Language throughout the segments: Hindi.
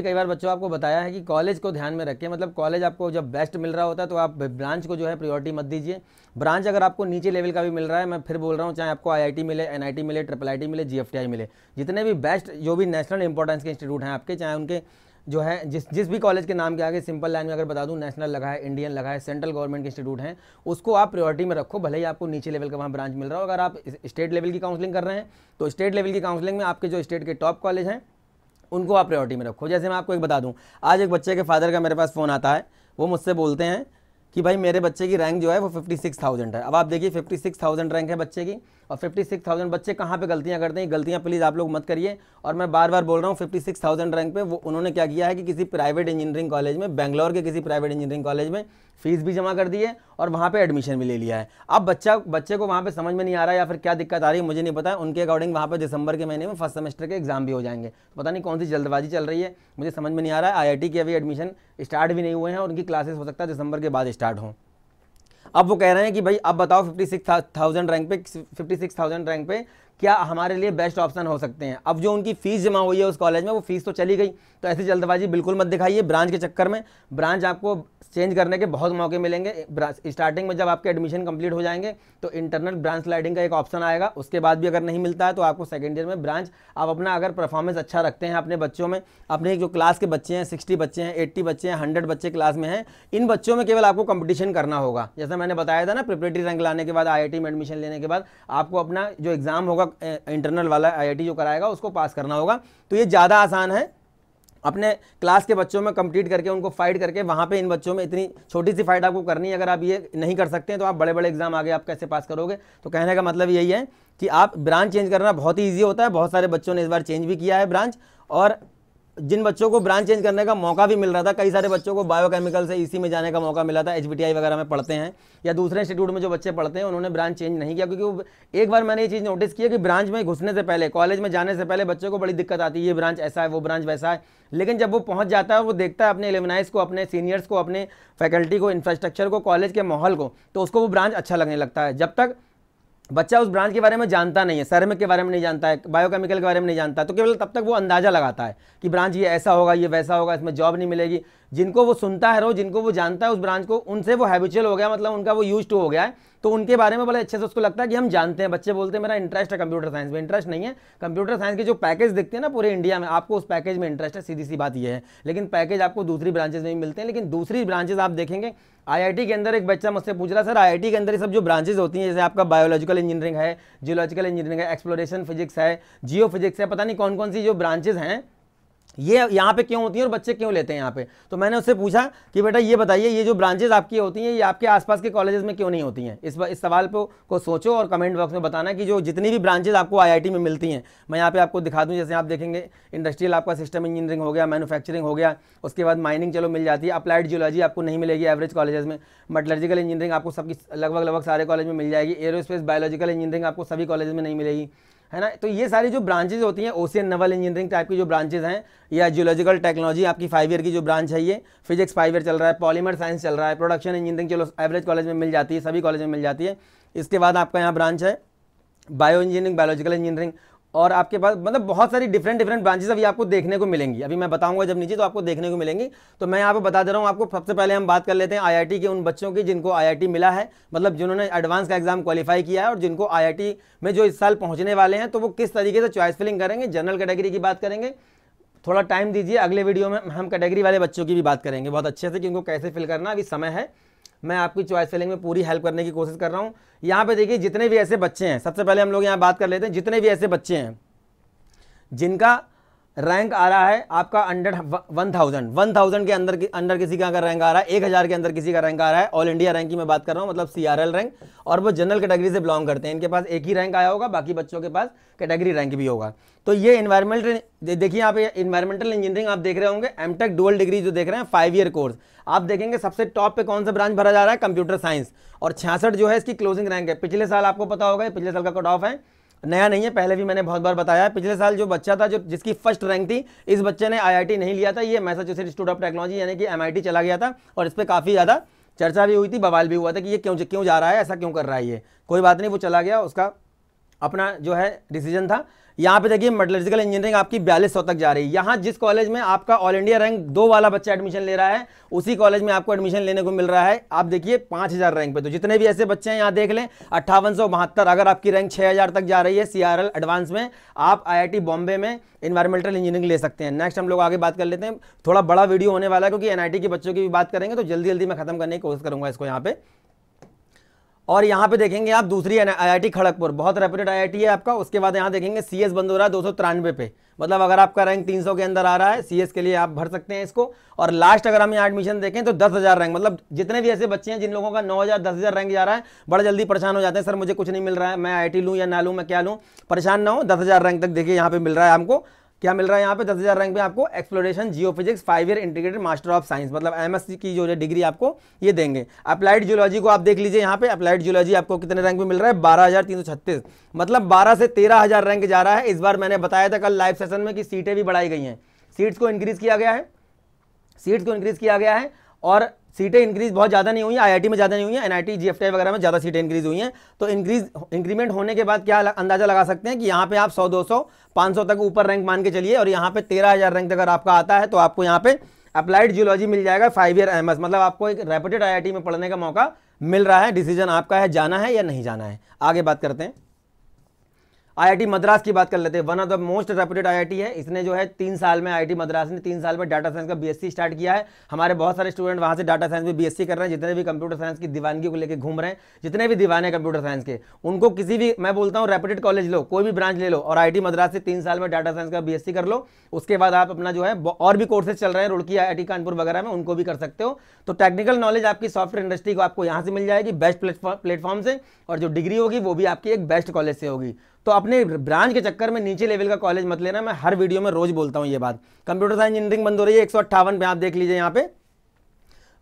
तो कई बार बच्चों आपको बताया है कि कॉलेज को ध्यान में रखें मतलब कॉलेज आपको जब बेस्ट मिल रहा होता है तो आप ब्रांच को जो है प्रायोरिटी मत दीजिए ब्रांच अगर आपको नीचे लेवल का भी मिल रहा है मैं फिर बोल रहा हूँ चाहे आपको आईआईटी मिले एनआईटी मिले ट्रिपल आई मिले जी मिले जितने भी बेस्ट जो भी नेशनल इंपॉर्टेंस के इंस्टीट्यूट हैं आपके चाहे उनके जो है जिस जिस भी कॉलेज के नाम के आगे सिंपल लाइन में अगर बता दूं नेशनल लगा है इंडियन लगा है सेंट्रल गवर्नमेंट के इंस्टीट्यूट हैं उसको आप प्रायोरिटी में रखो भले ही आपको नीचे लेवल का वहाँ ब्रांच मिल रहा हो अगर आप स्टेट लेवल की काउंसलिंग कर रहे हैं तो स्टेट लेवल की काउंसलिंग में आपके जो स्टेट के टॉप कॉलेज हैं उनको आप प्रायोरिटी में रखो जैसे मैं आपको एक बता दूँ आज एक बच्चे के फादर का मेरे पास फ़ोन आता है वो मुझसे बोलते हैं कि भाई मेरे बच्चे की रैंक जो है वो फिफ्टी सिक्स थाउजेंड है अब आप देखिए फिफ्टी सिक्स थाउजेंड रैंक है बच्चे की और 56,000 बच्चे कहाँ पे गलतियाँ करते हैं गलतियाँ प्लीज़ आप लोग मत करिए और मैं बार बार बोल रहा हूँ फिफ्टी सिक्स थाउजेंड रैंक पे उन्होंने क्या किया है कि किसी प्राइवेट इंजीनियरिंग कॉलेज में बैंगलोर के किसी प्राइवेट इंजीनियरिंग कॉलेज में फीस भी जमा कर दी है और वहाँ पर एडमिशन भी ले लिया है अब बच्चा बच्चे को वहाँ पर समझ में नहीं आ रहा है या फिर क्या दिक्कत आ रही है मुझे नहीं पता उनके अकॉर्डिंग वहाँ पर दिसंबर के महीने में फर्स्ट सेमेस्टर के एग्जाम भी हो जाएंगे तो पता नहीं कौन सी जल्दबाजी चल रही है मुझे समझ में नहीं आ रहा है आई के अभी एडमिशन स्टार्ट भी नहीं हुए हैं और उनकी क्लासेस हो सकता है दिसंबर के बाद स्टार्ट हों अब वो कह रहे हैं कि भाई अब बताओ फिफ्टी सिक्स थाउजेंड रैंक पे फिफ्टी सिक्स थाउजेंड रैंक पे क्या हमारे लिए बेस्ट ऑप्शन हो सकते हैं अब जो उनकी फ़ीस जमा हुई है उस कॉलेज में वो फ़ीस तो चली गई तो ऐसी जल्दबाजी बिल्कुल मत दिखाइए ब्रांच के चक्कर में ब्रांच आपको चेंज करने के बहुत मौके मिलेंगे स्टार्टिंग में जब आपके एडमिशन कंप्लीट हो जाएंगे तो इंटरनल ब्रांच स्लाइडिंग का एक ऑप्शन आएगा उसके बाद भी अगर नहीं मिलता है तो आपको सेकेंड ईयर में ब्रांच आप अपना अगर परफॉर्मेंस अच्छा रखते हैं अपने बच्चों में अपने जो क्लास के बच्चे हैं सिक्सटी बच्चे हैं एट्टी बच्चे हैं हंड्रेड बच्चे क्लास में हैं इन बच्चों में केवल आपको कंपटीशन करना होगा जैसा मैंने बताया था ना प्रिपरेटरी रैंक लाने के बाद आई में एडमिशन लेने के बाद आपको अपना जो एग्ज़ाम होगा इंटरनल वाला आई जो कराएगा उसको पास करना होगा तो ये ज़्यादा आसान है अपने क्लास के बच्चों में कंप्लीट करके उनको फाइट करके वहाँ पे इन बच्चों में इतनी छोटी सी फाइट आपको करनी है अगर आप ये नहीं कर सकते हैं तो आप बड़े बड़े एग्जाम आगे आप कैसे पास करोगे तो कहने का मतलब यही है कि आप ब्रांच चेंज करना बहुत ही ईजी होता है बहुत सारे बच्चों ने इस बार चेंज भी किया है ब्रांच और जिन बच्चों को ब्रांच चेंज करने का मौका भी मिल रहा था कई सारे बच्चों को बायोकेमिकल से इसी में जाने का मौका मिला था एच वगैरह में पढ़ते हैं या दूसरे इंस्टीट्यूट में जो बच्चे पढ़ते हैं उन्होंने ब्रांच चेंज नहीं किया क्योंकि एक बार मैंने ये चीज़ नोटिस किया कि ब्रांच में घुसने से पहले कॉलेज में जाने से पहले बच्चों को बड़ी दिक्कत आती है ये ब्रांच ऐसा है वो ब्रांच वैसा है लेकिन जब वो पहुँच जाता है वो देखता है अपने एलिमिनाइज को अपने सीनियर्स को अपने फैकल्टी को इंफ्रास्ट्रक्चर को कॉलेज के माहौल को तो उसको वो ब्रांच अच्छा लगने लगता है जब तक बच्चा उस ब्रांच के बारे में जानता नहीं है सरम के बारे में नहीं जानता है बायोकेमिकल के बारे में नहीं जानता तो केवल तब तक वो अंदाज़ा लगाता है कि ब्रांच ये ऐसा होगा ये वैसा होगा इसमें जॉब नहीं मिलेगी जिनको वो सुनता है रो जिनको वो जानता है उस ब्रांच को उनसे वो हैबिचुअल हो गया मतलब उनका वो यूज टू हो गया है तो उनके बारे में बड़े अच्छे से उसको लगता है कि हम जानते हैं बच्चे बोलते हैं मेरा इंटरेस्ट है कंप्यूटर साइंस में इंटरेस्ट नहीं है कंप्यूटर साइंस के जो पैकेज दिखते हैं ना पूरे इंडिया में आपको उस पैकेज में इंटरेस्ट है सीधी सी बात यह है लेकिन पैकेज आपको दूसरी ब्रांचेज में भी मिलते हैं लेकिन दूसरी ब्रांचेज आप देखेंगे आई के अंदर एक बच्चा मुझसे पूछ रहा सर आई के अंदर सब जो ब्रांचेज होती हैं जैसे आपका बायोलॉजिकल इंजीनियरिंग है जियोलॉजिकल इंजीनियरिंग है एक्सप्लोरेशन फिजिक्स है जियो फिजिक्स है पता नहीं कौन कौन सी जो ब्रांचेज हैं ये यहाँ पे क्यों होती हैं और बच्चे क्यों लेते हैं यहाँ पे तो मैंने उससे पूछा कि बेटा ये बताइए ये जो ब्रांचेज आपकी होती हैं ये आपके आसपास के कॉलेजेस में क्यों नहीं होती हैं इस इस सवाल पे को सोचो और कमेंट बॉक्स में बताना कि जो जितनी भी ब्रांचेज आपको आईआईटी में मिलती हैं मैं यहाँ पे आपको दिखा दूँ जैसे आप देखेंगे इंडस्ट्रियल आपका सिस्टम इंजीनियरिंग हो गया मैनुफैक्चरिंग हो गया उसके बाद माइनिंग चलो मिल जाती है अप्लाइड जियोलॉजी आपको नहीं मिलेगी एवरेज कॉलेजेस में मेटलर्जिकल इंजीनियरिंग आपको सबकी लगभग लगभग सारे कॉलेज में मिल जाएगी एरोस्पेस बायोलॉजिकल इंजीनियरिंग आपको सभी कॉलेज में नहीं मिलेगी है ना तो ये सारी जो ब्रांचेज होती हैं ओशियन नवल इंजीनियरिंग टाइप की जो ब्रांचेज हैं या जियोलॉजिकल टेक्नोलॉजी आपकी फाइव ईयर की जो ब्रांच है ये फिजिक्स फाइव ईयर चल रहा है पॉलीमर साइंस चल रहा है प्रोडक्शन इंजीनियरिंग चलो एवरेज कॉलेज में मिल जाती है सभी कॉलेज में मिल जाती है इसके बाद आपका यहाँ ब्रांच है बायो इंजीनियरिंग बायोलॉजिकल इंजीनियरिंग और आपके पास मतलब बहुत सारी डिफरेंट डिफरेंट ब्रांचेस अभी आपको देखने को मिलेंगी अभी मैं बताऊंगा जब नीचे तो आपको देखने को मिलेंगी तो मैं यहाँ पे बता दे रहा हूँ आपको सबसे पहले हम बात कर लेते हैं आईआईटी के उन बच्चों की जिनको आईआईटी मिला है मतलब जिन्होंने एडवांस का एग्जाम क्वालिफाई किया है और जिनको आई में जो इस साल पहुँचने वाले हैं तो वो किस तरीके से चॉइस फिलिंग करेंगे जनरल कैटेगरी की बात करेंगे थोड़ा टाइम दीजिए अगले वीडियो में हम कैटेगरी वाले बच्चों की भी बात करेंगे बहुत अच्छे से कि उनको कैसे फिल करना अभी समय है मैं आपकी चॉइस सेलिंग में पूरी हेल्प करने की कोशिश कर रहा हूँ यहाँ पे देखिए जितने भी ऐसे बच्चे हैं सबसे पहले हम लोग यहाँ बात कर लेते हैं जितने भी ऐसे बच्चे हैं जिनका रैंक आ रहा है आपका under one thousand one thousand के अंदर अंडर किसी का अगर रैंक आ रहा है एक हज़ार के अंदर किसी का रैंक आ रहा है ऑल इंडिया रैंक की मैं बात कर रहा हूँ मतलब सीआरएल रैंक और वो जनरल कैटेगरी से बिलोंग करते हैं इनके पास एक ही रैंक आया होगा बाकी बच्चों के पास कैटेगरी रैंक भी होगा तो ये इन्वायरमेंटल देखिए आप इन्वायरमेंटल इंजीनियरिंग आप देख रहे होंगे एम टेक डुअल डिग्री जो देख रहे हैं फाइव ईयर कोर्स आप देखेंगे सबसे टॉप पे कौन सा ब्रांच भरा जा रहा है कंप्यूटर साइंस और छियासठ जो है इसकी क्लोजिंग रैंक है पिछले साल आपको पता होगा पिछले साल का कट ऑफ है नया नहीं है पहले भी मैंने बहुत बार बताया पिछले साल जो बच्चा था जो जिसकी फर्स्ट रैंक थी इस बच्चे ने आईआईटी नहीं लिया था ये मैसाचुसेट इंस्टीट्यूट ऑफ टेक्नोलॉजी यानी कि एमआईटी चला गया था और इस पर काफ़ी ज़्यादा चर्चा भी हुई थी बवाल भी हुआ था कि ये क्यों क्यों जा रहा है ऐसा क्यों कर रहा है ये कोई बात नहीं वो चला गया उसका अपना जो है डिसीजन था यहाँ पे देखिए मेटलर्जिकल इंजीनियरिंग आपकी बयालीस तक जा रही है यहाँ जिस कॉलेज में आपका ऑल इंडिया रैंक दो वाला बच्चा एडमिशन ले रहा है उसी कॉलेज में आपको एडमिशन लेने को मिल रहा है आप देखिए 5000 हज़ार रैंक पे तो जितने भी ऐसे बच्चे हैं यहाँ देख लें अट्ठावन अगर आपकी रैंक छः हज़ार तक जा रही है सी एडवांस में आप आई बॉम्बे में इन्वायरमेंटल इंजीनियरिंग ले सकते हैं नेक्स्ट हम लोग आगे बात कर लेते हैं थोड़ा बड़ा वीडियो होने वाला है क्योंकि एन के बच्चों की भी बात करेंगे तो जल्दी जल्दी मैं खत्म करने की कोशिश करूँगा इसको यहाँ पे और यहाँ पे देखेंगे आप दूसरी आईआईटी खड़गपुर बहुत रेप्यूटेड आईआईटी है आपका उसके बाद यहाँ देखेंगे सीएस बंद हो रहा है दो पे मतलब अगर आपका रैंक 300 के अंदर आ रहा है सीएस के लिए आप भर सकते हैं इसको और लास्ट अगर हम यहाँ एडमिशन देखें तो दस हज़ार रैंक मतलब जितने भी ऐसे बच्चे हैं जिन लोगों का नौ हज़ार दस हज़ार रैंक जा रहा है बड़ा जल्दी परेशान हो जाते हैं सर मुझे कुछ नहीं मिल रहा है मैं आई लूँ या ना लूँ मैं क्या लूँ परेशान ना हो दस हज़ार रैंक तक देखिए यहाँ पर मिल रहा है हमको क्या मिल रहा है यहाँ पे दस हज़ार रैंक में आपको exploration geophysics five year integrated master of science मतलब एम की जो है डिग्री आपको ये देंगे अप्लाइड जियोलॉजी को आप देख लीजिए यहाँ पे अप्लाइड जियोलॉजी आपको कितने रैंक में मिल रहा है बारह मतलब बारह से तेरह रैंक जा रहा है इस बार मैंने बताया था कल लाइव सेशन में कि सीटें भी बढ़ाई गई हैं सीट्स को इंक्रीज़ किया गया है सीट्स को इंक्रीज़ किया गया है और सीटें इंक्रीज बहुत ज़्यादा नहीं हुई है आई में ज़्यादा नहीं हुई है एनआईटी जीएफटीआई वगैरह में ज़्यादा सीटें इंक्रीज हुई हैं तो इंक्रीज इंक्रीमेंट होने के बाद क्या अंदाज़ा लगा सकते हैं कि यहाँ पे आप 100 200 500 तक ऊपर रैंक मान के चलिए और यहाँ पे 13000 रैंक अगर आपका आता है तो आपको यहाँ पे अप्लाइड जियोलॉजी मिल जाएगा फाइव ईयर एम मतलब आपको एक रेपुटेड आई में पढ़ने का मौका मिल रहा है डिसीजन आपका है जाना है या नहीं जाना है आगे बात करते हैं आईआईटी मद्रास की बात कर लेते हैं one of the most reputed IIT है इसने जो है तीन साल में आईआईटी मद्रास ने तीन साल में डाटा साइंस का बीएससी स्टार्ट किया है हमारे बहुत सारे स्टूडेंट वहां से डाटा साइंस में बीएससी कर रहे हैं जितने भी कंप्यूटर साइंस की दीवानगी को लेकर घूम रहे हैं जितने भी दीवाने कंप्यूटर साइंस के उनको किसी भी मैं बोलता हूँ रेपुटेड कॉलेज लो कोई भी ब्रांच ले लो और आई मद्रास से तीन साल में डाटा साइंस का बी कर लो उसके बाद आप अपना जो है और भी कोर्सेज चल रहे हैं रुड़की आई कानपुर वगैरह में उनको भी कर सकते हो तो टेक्निकल नॉलेज आपकी सॉफ्टवेयर इंडस्ट्री को आपको यहाँ से मिल जाएगी बेस्ट प्लेटफॉर्म से और जो डिग्री होगी वो भी आपकी एक बेस्ट कॉलेज से होगी तो अपने ब्रांच के चक्कर में नीचे लेवल का कॉलेज मत लेना मैं हर वीडियो में रोज बोलता हूँ ये बात कंप्यूटर साइंस इंजीनियरिंग बंद हो रही है एक पे आप देख लीजिए यहाँ पे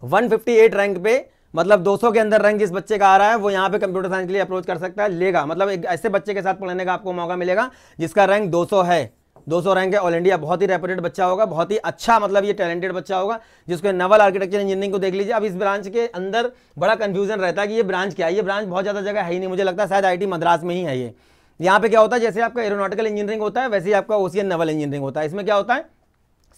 158 रैंक पे मतलब 200 के अंदर रैंक जिस बच्चे का आ रहा है वो यहाँ पे कंप्यूटर साइंस के लिए अप्रोच कर सकता है लेगा मतलब एक ऐसे बच्चे के साथ पढ़ने का आपको मौका मिलेगा जिसका रैंक 200 है 200 रैंक है ऑल इंडिया बहुत ही रेपुटेड बच्चा होगा बहुत ही अच्छा मतलब ये टैलेंटेड बच्चा होगा जिसको नवल आर्किटेक्चर इंजीनियरिंग को देख लीजिए अब इस ब्रांच के अंदर बड़ा कंफ्यूजन रहता है कि ये ब्रांच क्या है ये ब्रांच बहुत ज़्यादा जगह है ही नहीं मुझे लगता है शायद आई मद्रास में ही है ये यहाँ पे क्या होता है जैसे आपका एरोनॉटिकल इंजीनियरिंग होता है वैसे ही आपका ओसियन नेवल इंजीनियरिंग होता है इसमें क्या होता है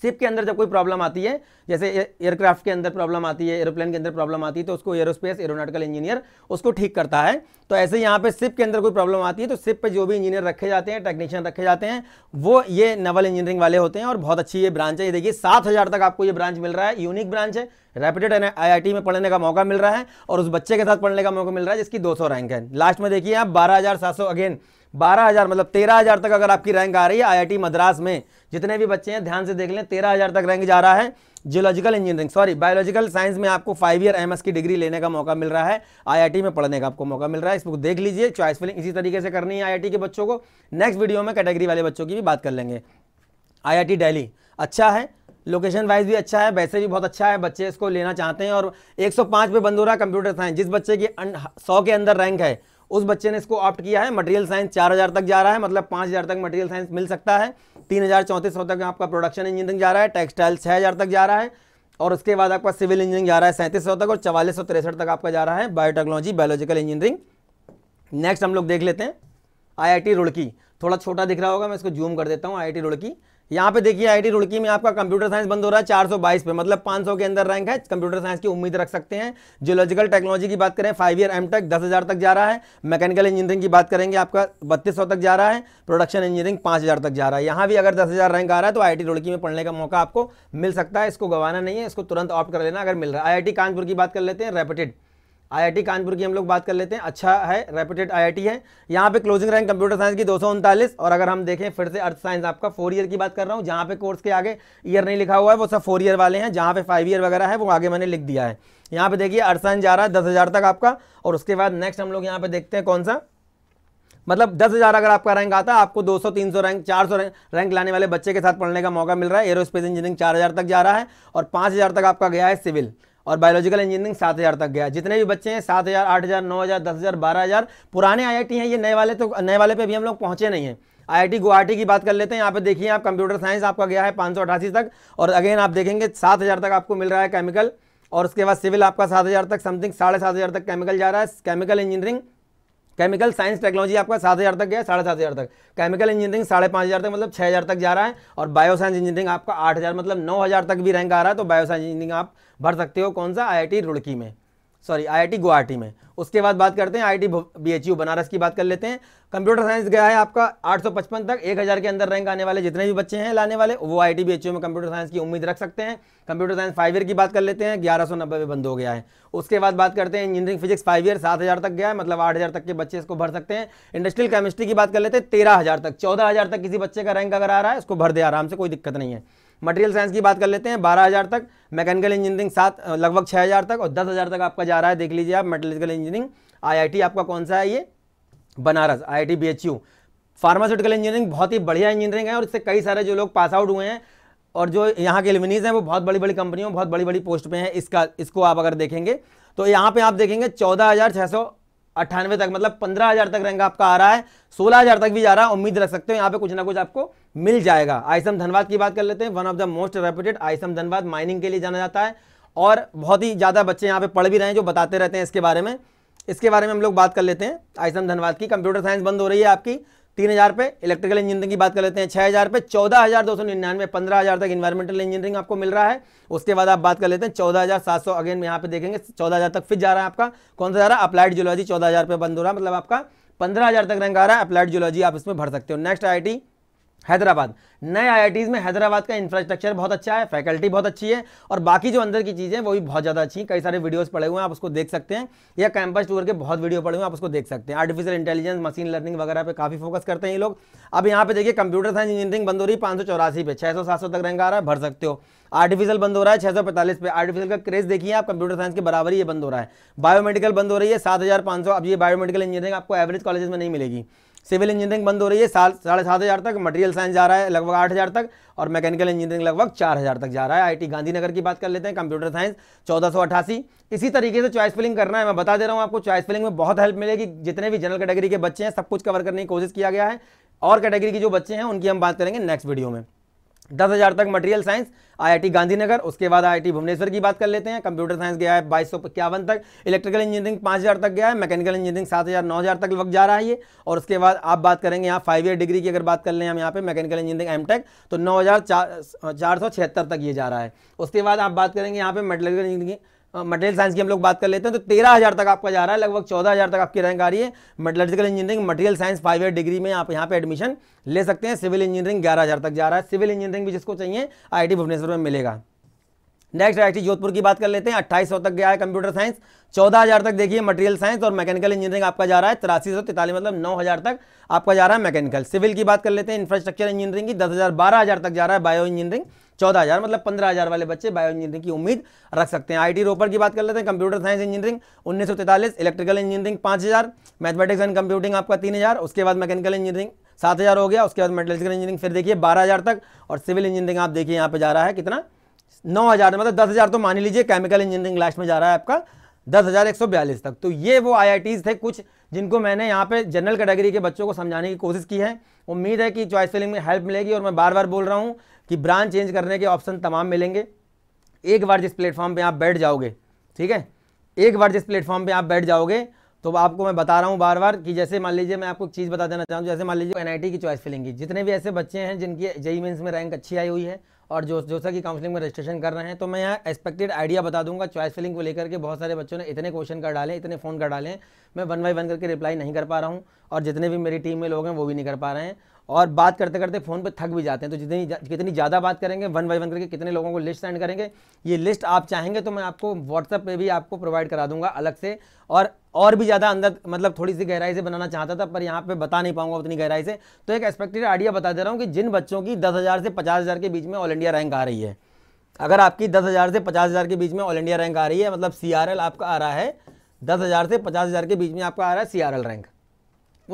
सिप के अंदर जब कोई प्रॉब्लम आती है जैसे एयरक्राफ्ट के अंदर प्रॉब्लम आती है एरोप्लेन के अंदर प्रॉब्लम आती है तो उसको एरोस्पेस एरोनॉटिकल इंजीनियर उसको ठीक करता है तो ऐसे यहाँ पे सिप के अंदर कोई प्रॉब्लम आती है तो सिप पे जो भी इंजीनियर रखे जाते हैं टेक्नीशियन रखे जाते हैं वो ये नवल इंजीनियरिंग वाले होते हैं और बहुत अच्छी ये ब्रांच है ये देखिए सात तक आपको ये ब्रांच मिल रहा है यूनिक ब्रांच है रेपिटेड आई में पढ़ने का मौका मिल रहा है और उस बच्चे के साथ पढ़ने का मौका मिल रहा है जिसकी दो रैंक है लास्ट में देखिए आप बारह अगेन बारह हज़ार मतलब तेरह हज़ार तक अगर आपकी रैंक आ रही है आईआईटी मद्रास में जितने भी बच्चे हैं ध्यान से देख लें तेरह हज़ार तक रैंक जा रहा है geological engineering sorry biological science में आपको फाइव ईयर एमएस की डिग्री लेने का मौका मिल रहा है आईआईटी में पढ़ने का आपको मौका मिल रहा है इसको देख लीजिए चॉइस फिलिंग इसी तरीके से करनी है आईआईटी के बच्चों को नेक्स्ट वीडियो में कैटेगरी वाले बच्चों की भी बात कर लेंगे आई दिल्ली अच्छा है लोकेशन वाइज भी अच्छा है वैसे भी बहुत अच्छा है बच्चे इसको लेना चाहते हैं और 105 पे बंद हो रहा है कंप्यूटर साइंस जिस बच्चे की सौ के अंदर रैंक है उस बच्चे ने इसको ऑप्ट किया है मटेरियल साइंस चार हज़ार तक जा रहा है मतलब पाँच हज़ार तक मटेरियल साइंस मिल सकता है तीन हज़ार चौंतीस सौ तक आपका प्रोडक्शन इंजीनियरिंग जा रहा है टेक्सटाइल छः हज़ार तक जा रहा है और उसके बाद आपका सिविल इंजीनियरिंग जा रहा है सैंतीस सौ तक और चवालीस सौ तिरसठ तक आपका जा रहा है बायोटेक्नोलॉजी बायोलॉजिकल इंजीनियरिंग नेक्स्ट हम लोग देख लेते हैं आईआईटी रुड़की थोड़ा छोटा दिख रहा होगा मैं इसको जूम कर देता हूँ आईआईटी रुड़की यहाँ पे देखिए आईटी रुड़की में आपका कंप्यूटर साइंस बंद हो रहा है 422 पे मतलब 500 के अंदर रैंक है कंप्यूटर साइंस की उम्मीद रख सकते हैं जियोलॉजिकल टेक्नोलॉजी की बात करें फाइव ईयर एम टेक दस तक जा रहा है मैकेनिकल इंजीनियरिंग की बात करेंगे आपका बत्तीस तक जा रहा है प्रोडक्शन इंजीनियरिंग पाँच तक जा रहा है यहाँ भी अगर दस रैंक आ रहा है तो आई रुड़की में पढ़ने का मौका आपको मिल सकता है इसको गंवाना नहीं है इसको तुरंत ऑप्ट कर लेना अगर मिल रहा है आई कानपुर की बात कर लेते हैं रेपिटेड आईआईटी कानपुर की हम लोग बात कर लेते हैं अच्छा है रेपुटेड आईआईटी है यहाँ पे क्लोजिंग रैंक कंप्यूटर साइंस की दो और अगर हम देखें फिर से अर्थ साइंस आपका फोर ईयर की बात कर रहा हूँ जहाँ पे कोर्स के आगे ईयर नहीं लिखा हुआ है वो सब फोर ईयर वाले हैं जहाँ पे फाइव ईयर वगैरह है वो आगे मैंने लिख दिया है यहाँ पे देखिए अर्थ साइंस जा रहा है दस तक आपका और उसके बाद नेक्स्ट हम लोग यहाँ पे देखते हैं कौन सा मतलब दस हज़ार अगर आपका रैंक आता है आपको 200 300 रैंक 400 रैंक रैंक लाने वाले बच्चे के साथ पढ़ने का मौका मिल रहा है एरोस्पेस इंजीनियरिंग 4000 तक जा रहा है और 5000 तक आपका गया है सिविल और बायोलॉजिकल इंजीनियरिंग सात हज़ार तक गया जितने भी बच्चे हैं सात हज़ार आठ हज़ार नौ हज़ार दस हज़ार बारह हज़ार पुराने आई हैं ये नए वाले तो नए वाले पे भी हम लोग पहुंचे नहीं हैं आईआईटी गुवाहाटी की बात कर लेते हैं यहाँ पे देखिए आप कंप्यूटर साइंस आपका गया है पाँच तक और अगेन आप देखेंगे सात तक आपको मिल रहा है केमिकल और उसके बाद सिविल आपका सात तक समथिंग साढ़े तक केमिकल जा रहा है chemical engineering chemical science technology आपका सात हज़ार तक गया साढ़े सात हज़ार तक केमिकल इंजीनियरिंग साढ़े पाँच हज़ार तक मतलब छः हज़ार तक जा रहा है और बायोसाइंस इंजीनियरिंग आपका आठ हज़ार मतलब नौ हज़ार तक भी रैंक आ रहा है तो बायोसाइंस इंजीनियरिंग आप भर सकते हो कौन सा आई रुड़की में सॉरी आईआईटी गुवाहाटी में उसके बाद बात करते हैं आई बीएचयू बनारस की बात कर लेते हैं कंप्यूटर साइंस गया है आपका 855 तक 1000 के अंदर रैंक आने वाले जितने भी बच्चे हैं लाने वाले वो आई बीएचयू में कंप्यूटर साइंस की उम्मीद रख सकते हैं कंप्यूटर साइंस फाइव ईयर की बात कर लेते हैं ग्यारह सौ नब्बे बंद हो गया है उसके बाद बात करते हैं इंजीनियरिंग फिजिक्स फाइव ईयर सात हज़ार तक गया है मतलब आठ हज़ार तक के बच्चे इसको भर सकते हैं इंडस्ट्रियल केमिस्ट्री की बात कर लेते हैं तेरह हज़ार तक चौदह हज़ार तक किसी बच्चे का रैंक अगर आ रहा है उसको भर दे आराम से कोई दिक्कत नहीं है मटेरियल साइंस की बात कर लेते हैं बारह हज़ार तक मैकेनिकल इंजीनियरिंग सात लगभग छः हज़ार तक और दस हज़ार तक आपका जा रहा है देख लीजिए आप मेटेरिकल इंजीनियरिंग आईआईटी आपका कौन सा है ये Banaras IIT BHU pharmaceutical engineering बहुत ही बढ़िया इंजीनियरिंग है और इससे कई सारे जो लोग पास आउट हुए हैं और जो यहाँ के एलमिनीज हैं वो बहुत बड़ी बड़ी कंपनियों बहुत बड़ी बड़ी पोस्ट पर हैं इसका इसको आप अगर देखेंगे तो यहाँ पर आप देखेंगे चौदह हज़ार छः सौ अट्ठानवे तक मतलब पंद्रह हजार तक रैंक आपका आ रहा है सोलह हजार तक भी जा रहा है उम्मीद रख सकते हो यहाँ पे कुछ ना कुछ आपको मिल जाएगा आइसम धनबाद की बात कर लेते हैं one of the most reputed ISM Dhanbad mining के लिए जाना जाता है और बहुत ही ज़्यादा बच्चे यहाँ पे पढ़ भी रहे हैं जो बताते रहते हैं इसके बारे में इसके बारे में हम लोग बात कर लेते हैं आइसम धनबाद की कंप्यूटर साइंस बंद हो रही है आपकी तीन हज़ार पे इलेक्ट्रिकल इंजीनियरिंग की बात कर लेते हैं छह हज़ार पे चौदह हज़ार दो सौ निन्यानवे पंद्रह हज़ार तक इन्वायरमेंटल इंजीनियरिंग आपको मिल रहा है उसके बाद आप बात कर लेते हैं चौदह हज़ार सात सौ अगेन यहाँ पे देखेंगे चौदह हज़ार तक फिर जा रहा है आपका कौन सा जा रहा है अप्लाइड जियोलॉजी चौदह हज़ार पे बंद हो रहा है मतलब आपका पंद्रह हज़ार तक रैंक आ रहा है अप्लाइड जियोलॉजी आप इसमें भर सकते हो नेक्स्ट आई हैदराबाद नए आई में हैदराबाद का इंफ्रास्ट्रक्चर बहुत अच्छा है फैकल्टी बहुत अच्छी है और बाकी जो अंदर की चीज़ें वो भी बहुत ज़्यादा अच्छी कई सारे वीडियोस पड़े हुए हैं आप उसको देख सकते हैं या कैंपस टूर के बहुत वीडियो पड़े हुए हैं आप उसको देख सकते हैं आर्टिफिशियल इंटेलिजेंस मशीन लर्निंग वगैरह पे काफ़ी फोकस करते हैं ये लोग अब यहाँ पे देखिए कंप्यूटर साइंस इंजीनियरिंग बंद हो रही है पाँच पे छः सौ तक रैंक आ रहा है भर सकते हो आर्टिफिशियल बंद हो रहा है छः सौ पैंतालीस पे आर्टिफिशियल का क्रेज देखिए आप कंप्यूटर साइंस के बराबर ही ये बंद हो रहा है बायोमेडिकल बंद हो रही है सात हज़ार सौ अब ये बायोमेडिकल इंजीनियरिंग आपको एवरेज कॉलेज में नहीं मिलेगी सिविल इंजीनियरिंग बंद हो रही है साल साढ़े सात हज़ार तक मटेरियल साइंस जा रहा है लगभग आठ हज़ार तक और मैकेनिकल इंजीनियरिंग लगभग चार हज़ार तक जा रहा है आईटी गांधीनगर की बात कर लेते हैं कंप्यूटर साइंस चौदह सौ अठासी इसी तरीके से चॉइस फिलिंग करना है मैं बता दे रहा हूँ आपको चॉइस फिलिंग में बहुत हेल्प मिलेगी जितने भी जनरल कैटेगरी के बच्चे हैं सब कुछ कवर करने की कोशिश किया गया है और कैटेगरी के जो बच्चे हैं उनकी हम बात करेंगे नेक्स्ट वीडियो में दस हज़ार तक मटेरियल साइंस आईआईटी गांधीनगर उसके बाद आईआईटी भुवनेश्वर की बात कर लेते हैं कंप्यूटर साइंस गया है बाईस सौ इक्यावन तक इलेक्ट्रिकल इंजीनियरिंग पाँच हज़ार तक गया है मैकेनिकल इंजीनियरिंग सात हज़ार नौ हज़ार तक लग जा रहा है ये और उसके बाद आप बात करेंगे यहाँ फाइव ईयर डिग्री की अगर बात कर लें हम यहाँ पे मैकेनिकल इंजीनियरिंग एम टेक तो नौ हज़ार चार चार सौ तक ये जा रहा है उसके बाद आप बात करेंगे यहाँ पे मेडिकल इंजीनियरिंग मटेरियल साइंस की हम लोग बात कर लेते हैं तो तेरह हज़ार तक आपका जा रहा है लगभग चौदह हज़ार तक आपकी रैंक आ रही है metallurgical engineering material science five year degree में आप यहाँ पे एडमिशन ले सकते हैं सिविल इंजीनियरिंग ग्यारह हज़ार तक जा रहा है सिविल इंजीनियरिंग भी जिसको चाहिए आई भुवनेश्वर में मिलेगा नेक्स्ट आई जोधपुर की बात कर लेते हैं अट्ठाईस तक गया है कंप्यूटर साइंस चौदह तक देखिए मटेरियल साइंस और मैकेनिकल इंजीनियरिंग आपका जा रहा है तिरासी सौ तैतालीस मतलब नौ हज़ार तक आपका जा रहा है मैकेनिकल सिविल की बात कर लेते हैं इंफ्रास्ट्रक्चर इंजीनियरिंग की दस हज़ार बारह हज़ार तक जा रहा है बायो इंजीनियरिंग चौदह हज़ार मतलब पंद्रह हज़ार वाले बच्चे बायो इंजीनियरिंग की उम्मीद रख सकते हैं आईटी रोपर की बात कर लेते हैं कंप्यूटर साइंस इंजीनियरिंग उन्नीस सौ इलेक्ट्रिकल इंजीनियरिंग पांच हज़ार मैथमेटिक्स एंड कंप्यूटिंग आपका तीन हज़ार उसके बाद मैकेनिकल इंजीनियरिंग सात हज़ार हो गया उसके बाद मेटलिकल इंजीनियरिंग फिर देखिए बारह हज़ार तक और सिविल इंजीनियरिंग आप देखिए यहाँ पे जा रहा है कितना नौ हज़ार मतलब दस हज़ार तो मान लीजिए केमिकल इंजीनियरिंग लास्ट में जा रहा है आपका दस हज़ार एक सौ बयालीस तक तो ये वो आई थे कुछ जिनको मैंने यहाँ पे जनरल कैटेगरी के बच्चों को समझाने की कोशिश की है उम्मीद है कि चॉइस फिलिंग में हेल्प मिलेगी और मैं बार बार बोल रहा हूँ कि ब्रांच चेंज करने के ऑप्शन तमाम मिलेंगे एक बार जिस प्लेटफॉर्म पे आप बैठ जाओगे ठीक है एक बार जिस प्लेटफॉर्म पे आप बैठ जाओगे तो आपको मैं बता रहा हूँ बार बार कि जैसे मान लीजिए मैं आपको एक चीज़ बता देना चाहूँ जैसे मान लीजिए एनआईटी की चॉइस फिलेंगी जितने भी ऐसे बच्चे हैं जिनकी जई मीन्स e में रैंक अच्छी आई हुई है और जो जोसा की काउंसलिंग में रजिस्ट्रेशन कर रहे हैं तो मैं यहाँ एक्सपेक्टेड आइडिया बता दूंगा चॉइस फिलिंग को लेकर के बहुत सारे बच्चों ने इतने क्वेश्चन कर डाले इतने फ़ोन कर डाले मैं वन बाई वन करके रिप्लाई नहीं कर पा रहा हूँ और जितने भी मेरी टीम में लोग हैं वो भी नहीं कर पा रहे हैं और बात करते करते फ़ोन पर थक भी जाते हैं तो जितनी जा, कितनी ज़्यादा बात करेंगे वन बाई वन करके कितने लोगों को लिस्ट सेंड करेंगे ये लिस्ट आप चाहेंगे तो मैं आपको व्हाट्सअप पे भी आपको प्रोवाइड करा दूंगा अलग से और और भी ज़्यादा अंदर मतलब थोड़ी सी गहराई से बनाना चाहता था पर यहाँ पे बता नहीं पाऊंगा उतनी गहराई से तो एक एक्सपेक्टेड आइडिया बता दे रहा हूँ कि जिन बच्चों की दस हज़ार से पचास हज़ार के बीच में ऑल इंडिया रैंक आ रही है अगर आपकी दस हज़ार से पचास हज़ार के बीच में ऑल इंडिया रैंक आ रही है मतलब सी आपका आ रहा है दस हज़ार से पचास हज़ार के बीच में आपका आ रहा है सी रैंक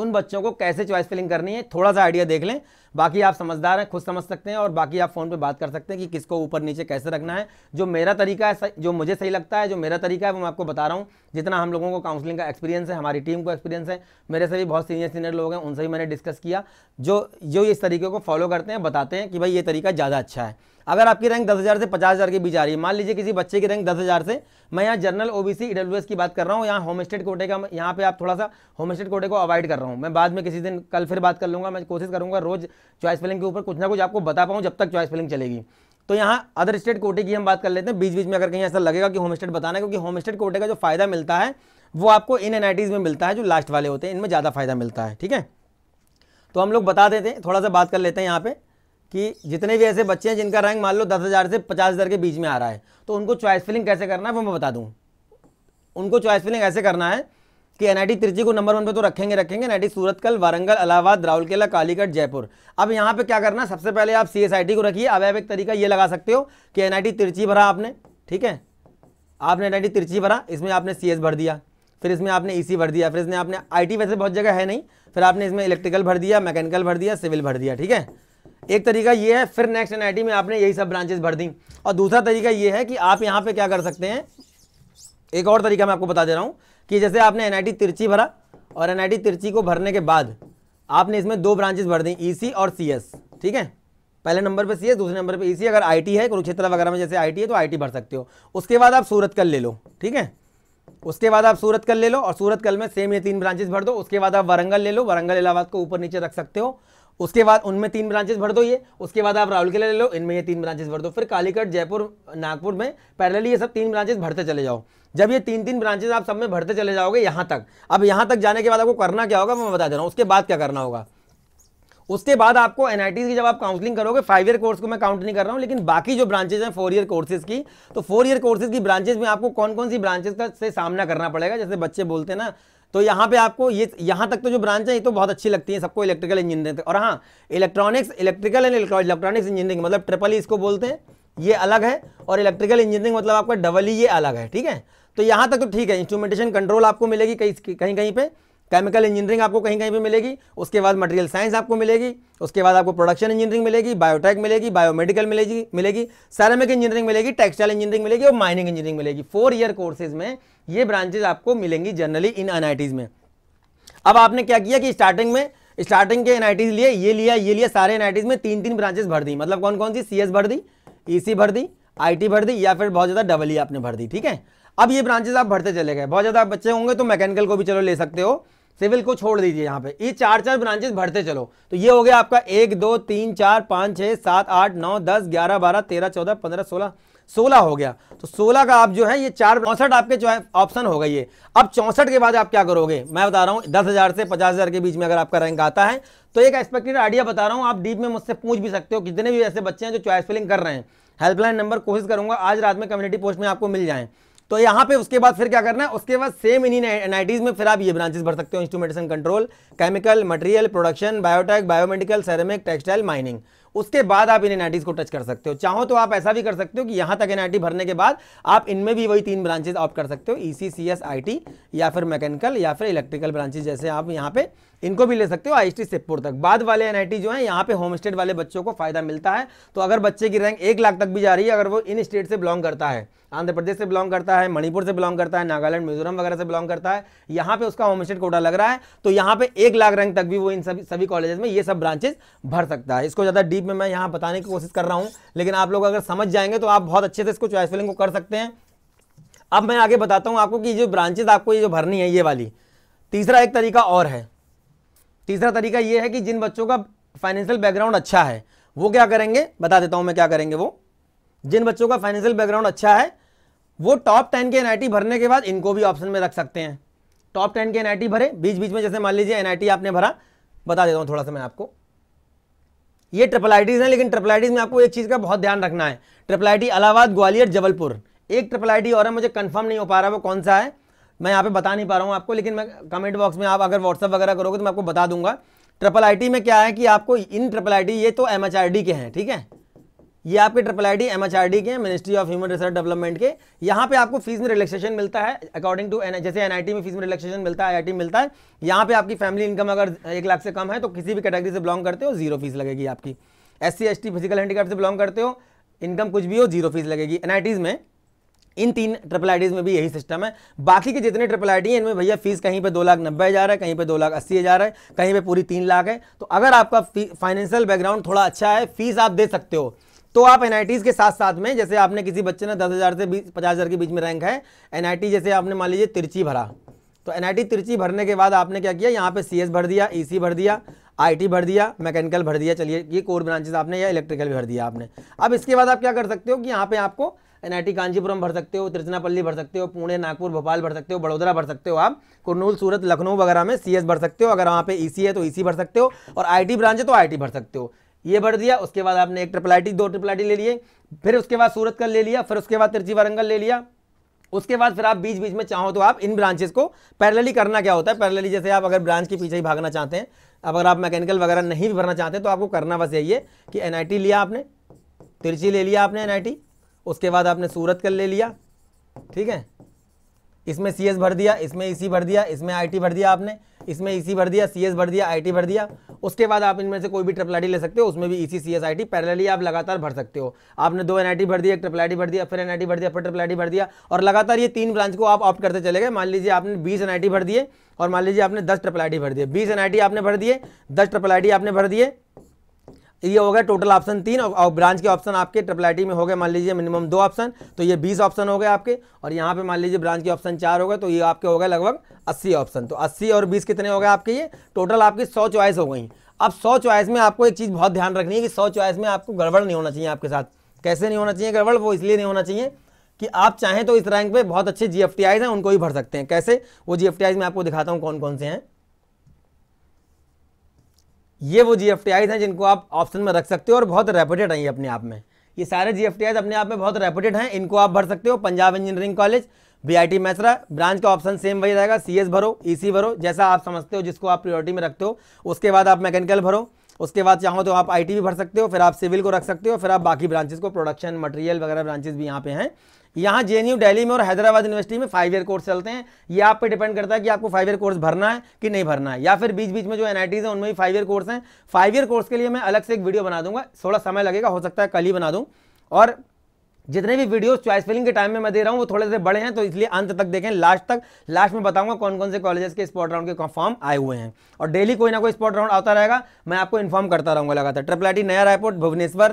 उन बच्चों को कैसे चॉइस फिलिंग करनी है थोड़ा सा आइडिया देख लें बाकी आप समझदार हैं खुद समझ सकते हैं और बाकी आप फ़ोन पे बात कर सकते हैं कि किसको ऊपर नीचे कैसे रखना है जो मेरा तरीका है जो मुझे सही लगता है जो मेरा तरीका है वो मैं आपको बता रहा हूँ जितना हम लोगों को काउंसलिंग का एक्सपीरियंस है हमारी टीम को एक्सपीरियंस है मेरे से भी बहुत सीनियर सीनियर लोग हैं उनसे भी मैंने डिस्कस किया जो जो इस तरीके को फॉलो करते हैं बताते हैं कि भाई ये तरीका ज़्यादा अच्छा है अगर आपकी रैंक दस हज़ार से पचास हज़ार के बीच आ रही है मान लीजिए किसी बच्चे की रैंक दस हज़ार से मैं यहाँ जनरल ओबीसी ईडब्ल्यूएस की बात कर रहा हूँ यहाँ होम स्टेट कोटे का यहाँ पे आप थोड़ा सा होम स्टेट कोटे को अवॉइड कर रहा हूँ मैं बाद में किसी दिन कल फिर बात कर लूँगा मैं कोशिश करूँगा रोज़ चॉइस फिलिंग के ऊपर कुछ ना कुछ आपको बता पाऊँ जब तक चॉइस फिलिंग चलेगी तो यहाँ अदर स्टेट कोटे की हम बात कर लेते हैं बीच बीच में अगर कहीं ऐसा लगेगा कि होम स्टेट बताना है क्योंकि होम स्टेट कोटे का जो फायदा मिलता है वो आपको इन एन में मिलता है जो लास्ट वाले होते हैं इनमें ज़्यादा फायदा मिलता है ठीक है तो हम लोग बता देते हैं थोड़ा सा बात कर लेते हैं यहाँ पे कि जितने भी ऐसे बच्चे हैं जिनका रैंक मान लो दस हज़ार से पचास हज़ार के बीच में आ रहा है तो उनको चॉइस फिलिंग कैसे करना है वो मैं बता दूँ उनको चॉइस फिलिंग ऐसे करना है कि एनआईटी तिरची को नंबर वन पे तो रखेंगे रखेंगे एनआईटी सूरत कल वारंगल अलाहाबाद राउरकेला कालीगढ़ जयपुर अब यहाँ पे क्या करना सबसे पहले आप सीएसआईटी को रखिए अब आप एक तरीका ये लगा सकते हो कि एनआईटी तिरची भरा आपने ठीक है आपने एनआईटी तिरची भरा इसमें आपने सी भर दिया फिर इसमें आपने ई e भर दिया फिर इसमें आपने आई वैसे बहुत जगह है नहीं फिर आपने इसमें इलेक्ट्रिकल भर दिया मैकेनिकल भर दिया सिविल भर दिया ठीक है एक तरीका ये है फिर नेक्स्ट एन में आपने यही सब ब्रांचेस भर दी और दूसरा तरीका ये है कि आप यहाँ पे क्या कर सकते हैं एक और तरीका मैं आपको बता दे रहा हूँ कि जैसे आपने एन तिरची भरा और एन तिरची को भरने के बाद आपने इसमें दो ब्रांचेस भर दी ई e और सी ठीक है पहले नंबर पे सी दूसरे नंबर पे ई e अगर आई है कुरुक्षेत्र वगैरह में जैसे आई है तो आई भर सकते हो उसके बाद आप सूरत कल ले लो ठीक है उसके बाद आप सूरत कल ले लो और सूरत कल में सेम ये तीन ब्रांचेस भर दो उसके बाद आप वरंगल ले लो वरंगल इलाहाबाद को ऊपर नीचे रख सकते हो उसके बाद उनमें तीन ब्रांचेस भर दो ये उसके बाद आप राहुल के ले लो इनमें ये तीन ब्रांचेस भर दो फिर कालीकट जयपुर नागपुर में पैरल ये सब तीन ब्रांचेस भरते चले जाओ जब ये तीन तीन ब्रांचेज आप सब में भरते चले जाओगे यहां तक अब यहां तक जाने के बाद आपको करना क्या होगा मैं बता दे रहा हूं उसके बाद क्या करना होगा उसके बाद आपको एन की जब आप काउंसलिंग करोगे फाइव ईयर कोर्स को मैं काउंट नहीं कर रहा हूं लेकिन बाकी जो ब्रांचेज हैं फोर ईयर कोर्सेज की तो फोर ईयर कोर्सेज की ब्रांचेज में आपको कौन कौन सी ब्रांचेज का से सामना करना पड़ेगा जैसे बच्चे बोलते हैं ना तो यहां पे आपको ये यहां तक तो जो ब्रांच है ये तो बहुत अच्छी लगती है सबको इलेक्ट्रिकल इंजीनियरिंग और हाँ electronics electrical and electronics engineering मतलब ट्रिपल e इसको बोलते हैं ये अलग है और इलेक्ट्रिकल इंजीनियरिंग मतलब आपका डबल ही e ये अलग है ठीक है तो यहाँ तक तो ठीक है इंस्ट्रूमेंटेशन कंट्रोल आपको मिलेगी कहीं कहीं कहीं पे केमिकल इंजीनियरिंग आपको कहीं कहीं पे मिलेगी उसके बाद मटेरियल साइंस आपको मिलेगी उसके बाद आपको प्रोडक्शन इंजीनियरिंग मिलेगी बायोटेक मिलेगी बायोमेडिकल मिलेगी मिलेगी सैरामिक इंजीनियरिंग मिलेगी टेक्सटाइल इंजीनियरिंग मिलेगी और माइनिंग इंजीनियरिंग मिलेगी फोर ईयर कोर्सेज में ये ब्रांचेज आपको मिलेंगी जनरली इन एन में अब आपने क्या किया कि स्टार्टिंग में स्टार्टिंग के एन लिए ये लिया ये लिया सारे एन में तीन तीन ब्रांचेज भर दी मतलब कौन कौन सी सी भर दी ई e भर दी आई भर दी या फिर बहुत ज़्यादा डबल ई e आपने भर दी ठीक है अब ये ब्रांचेस आप भरते चले गए बहुत ज़्यादा बच्चे होंगे तो मैकेनिकल को भी चलो ले सकते हो सिविल को छोड़ दीजिए यहाँ पे ये चार चार ब्रांचेस भरते चलो तो ये हो गया आपका एक दो तीन चार पाँच छः सात आठ नौ दस ग्यारह बारह तेरह चौदह पंद्रह सोलह सोलह हो गया तो सोलह का आप जो है ये चार चौंसठ आपके जो है ऑप्शन हो गई है अब चौंसठ के बाद आप क्या करोगे मैं बता रहा हूँ दस हज़ार से पचास हज़ार के बीच में अगर आपका रैंक आता है तो एक एक्सपेक्टेड आइडिया बता रहा हूँ आप डीप में मुझसे पूछ भी सकते हो कितने भी ऐसे बच्चे हैं जो चॉइस फिलिंग कर रहे हैं हेल्पलाइन नंबर कोशिश करूंगा आज रात में कम्युनिटी पोस्ट में आपको मिल जाए तो यहां पे उसके बाद फिर क्या करना है उसके बाद सेम इन्हीं एनआईटीज में फिर आप ये ब्रांचेस भर सकते हो instrumentation control chemical material production biotech biomedical ceramic textile mining उसके बाद आप इन एन को टच कर सकते हो चाहो तो आप ऐसा भी कर सकते हो कि यहां तक एन भरने के बाद आप इनमें भी वही तीन ब्रांचेज ऑप्ट कर सकते हो ईसी आई टी या फिर मैकेनिकल या फिर इलेक्ट्रिकल ब्रांचेज जैसे आप यहां पे इनको भी ले सकते हो आई एस सिपपुर तक बाद वाले एनआईटी जो है यहाँ पे होम स्टेट वाले बच्चों को फायदा मिलता है तो अगर बच्चे की रैंक एक लाख तक भी जा रही है अगर वो इन स्टेट से बिलोंग करता है आंध्र प्रदेश से बिलोंग करता है मणिपुर से बिलोंग करता है नागालैंड मिजोरम वगैरह से बिलोंग करता है यहाँ पे उसका होम स्टेट कोटा लग रहा है तो यहाँ पे एक लाख रैंक तक भी वो इन सभी सभी कॉलेजेस में ये सब ब्रांचेज भर सकता है इसको ज़्यादा डीप में मैं यहाँ बताने की कोशिश कर रहा हूँ लेकिन आप लोग अगर समझ जाएंगे तो आप बहुत अच्छे से इसको चॉइस फिलिंग को कर सकते हैं अब मैं आगे बताता हूँ आपको कि जो ब्रांचेज आपको ये जो भरनी है ये वाली तीसरा एक तरीका और है तीसरा तरीका ये है कि जिन बच्चों का फाइनेंशियल बैकग्राउंड अच्छा है वो क्या करेंगे बता देता हूँ मैं क्या करेंगे वो जिन बच्चों का फाइनेंशियल बैकग्राउंड अच्छा है वो टॉप टेन के एन भरने के बाद इनको भी ऑप्शन में रख सकते हैं टॉप टेन के एन भरे बीच बीच में जैसे मान लीजिए एन आपने भरा बता देता हूँ थोड़ा सा मैं आपको ये ट्रिपल टीज़ हैं लेकिन ट्रिपल में आपको एक चीज़ का बहुत ध्यान रखना है ट्रिपल आईटी इलाहाबाद ग्वालियर जबलपुर एक ट्रिपल आईटी और है मुझे कंफर्म नहीं हो पा रहा वो कौन सा है मैं यहाँ पे बता नहीं पा रहा हूँ आपको लेकिन मैं कमेंट बॉक्स में आप अगर व्हाट्सअप वगैरह करोगे तो मैं आपको बता दूंगा ट्रिपल आईटी में क्या है कि आपको इन ट्रिपल आईटी ये तो एमएचआरडी के हैं ठीक है ये आपके triple I D M H R D के ministry of human research development के यहाँ पे आपको फीस में रिलैक्सेशन मिलता है अकॉर्डिंग टू जैसे एनआईटी में फीस में रिलैक्सेशन मिलता है आई टी मिलता है यहाँ पे आपकी फैमिली इनकम अगर एक लाख से कम है तो किसी भी कैटेगरी से बिलोंग करते हो जीरो फीस लगेगी आपकी S C S T physical handicap से बिलोंग करते हो इनकम कुछ भी हो जीरो फीस लगेगी एनआईटीज़ में इन तीन ट्रिपल आईडीज में भी यही सिस्टम है बाकी के जितने ट्रिपल आईडी हैं इनमें भैया फीस कहीं पे दो लाख नब्बे हज़ार है कहीं पे दो लाख अस्सी हज़ार है कहीं पे पूरी तीन लाख है तो अगर आपका फाइनेंशियल बैकग्राउंड थोड़ा अच्छा है फीस आप दे सकते हो तो आप एनआईटीज के साथ साथ में जैसे आपने किसी बच्चे ने दस हज़ार से बीस पचास हज़ार के बीच में रैंक है एनआईटी जैसे आपने मान लीजिए तिरची भरा तो एनआईटी तिरची भरने के बाद आपने क्या किया यहाँ पे सीएस भर दिया ईसी e भर दिया आईटी भर दिया मैकेनिकल भर दिया चलिए ये कोर ब्रांचेस आपने या इलेक्ट्रिकल भर दिया आपने अब इसके बाद आप क्या कर सकते हो कि यहाँ पे आपको एनआईटी कांजीपुरम भर सकते हो त्रिचनापल्ली भर सकते हो पुणे नागपुर भोपाल भर सकते हो बड़ोदरा भर सकते हो आप कुरनूल सूरत लखनऊ वगैरह में सीएस भर सकते हो अगर वहाँ पे ईसी e है तो ईसी e भर सकते हो और आईटी ब्रांच है तो आईटी भर सकते हो ये भर दिया उसके बाद आपने एक ट्रिपल आई दो ट्रिपल आई ले लिए फिर उसके बाद सूरत कर ले लिया फिर उसके बाद तिरची वारंगल ले लिया उसके बाद फिर आप बीच बीच में चाहो तो आप इन ब्रांचेस को पैरेलली करना क्या होता है पैरेलली जैसे आप अगर ब्रांच के पीछे ही भागना चाहते हैं अगर आप मैकेनिकल वगैरह नहीं भी भरना चाहते तो आपको करना बस यही है कि एन लिया आपने तिरची ले लिया आपने एन उसके बाद आपने सूरत कर ले लिया ठीक है इसमें सी भर दिया इसमें ई भर दिया इसमें आई भर दिया आपने इसमें ई भर दिया सी भर दिया आई भर दिया उसके बाद आप इनमें से कोई भी ट्रिपल आई ले सकते हो उसमें भी ई सी सी एस आई टी पैरली आप लगातार भर सकते हो आपने दो एन भर दिया ट्रिपल आई भर दिया फिर एन भर दिया फिर ट्रिपल आई भर दिया और लगातार ये तीन ब्रांच को आप ऑप्ट करते चले गए मान लीजिए आपने बीस एन भर दिए और मान लीजिए आपने दस ट्रिपल आई भर दिए बीस एन आपने भर दिए दस ट्रिपल आई आपने भर दिए ये हो गया टोटल ऑप्शन तीन और ब्रांच के ऑप्शन आपके ट्रिपल आई में हो गए मान लीजिए मिनिमम दो ऑप्शन तो ये बीस ऑप्शन हो गए आपके और यहाँ पे मान लीजिए ब्रांच के ऑप्शन चार हो गए तो ये आपके हो गए लगभग अस्सी ऑप्शन तो अस्सी और बीस कितने हो गए आपके ये टोटल आपकी सौ चॉइस हो गई अब सौ चॉइस में आपको एक चीज़ बहुत ध्यान रखनी है कि सौ चॉइस में आपको गड़बड़ नहीं होना चाहिए आपके साथ कैसे नहीं होना चाहिए गड़बड़ वो इसलिए नहीं होना चाहिए कि आप चाहें तो इस रैंक पे बहुत अच्छे जी हैं उनको ही भर सकते हैं कैसे वो जी में आपको दिखाता हूँ कौन कौन से हैं ये वो जी एफ हैं जिनको आप ऑप्शन में रख सकते हो और बहुत रेपुटेड हैं ये अपने आप में ये सारे जी एफ अपने आप में बहुत रेपुटेड हैं इनको आप भर सकते हो Punjab engineering college B I T Mesra branch का ऑप्शन सेम वही रहेगा सी एस भरो ई e सी भरो जैसा आप समझते हो जिसको आप प्रियोरिटी में रखते हो उसके बाद आप मैकेनिकल भरो उसके बाद चाहो तो आप आई टी भी भर सकते हो फिर आप सिविल को रख सकते हो फिर आप बाकी ब्रांचेस को प्रोडक्शन मटेरियल वगैरह ब्रांचेस भी यहाँ पे हैं यहाँ जे दिल्ली में और हैदराबाद यूनिवर्सिटी में फाइव ईयर कोर्स चलते हैं ये आप पे डिपेंड करता है कि आपको फाइव ईयर कोर्स भरना है कि नहीं भरना है या फिर बीच बीच में जो एन हैं उनमें भी फाइव ईयर कोर्स हैं फाइव ईयर कोर्स के लिए मैं अलग से एक वीडियो बना दूंगा थोड़ा समय लगेगा हो सकता है कल ही बना दूँ और जितने भी वीडियोस चॉइस फिलिंग के टाइम में मैं दे रहा हूँ वो थोड़े से बड़े हैं तो इसलिए अंत तक देखें लास्ट तक लास्ट में बताऊंगा कौन कौन से कॉलेजेस के स्पॉट राउंड के फॉर्म आए हुए हैं और डेली कोई ना कोई स्पॉट राउंड आता रहेगा मैं आपको इन्फॉर्म करता रहूंगा लगातार triple IT Naya Raipur Bhubaneswar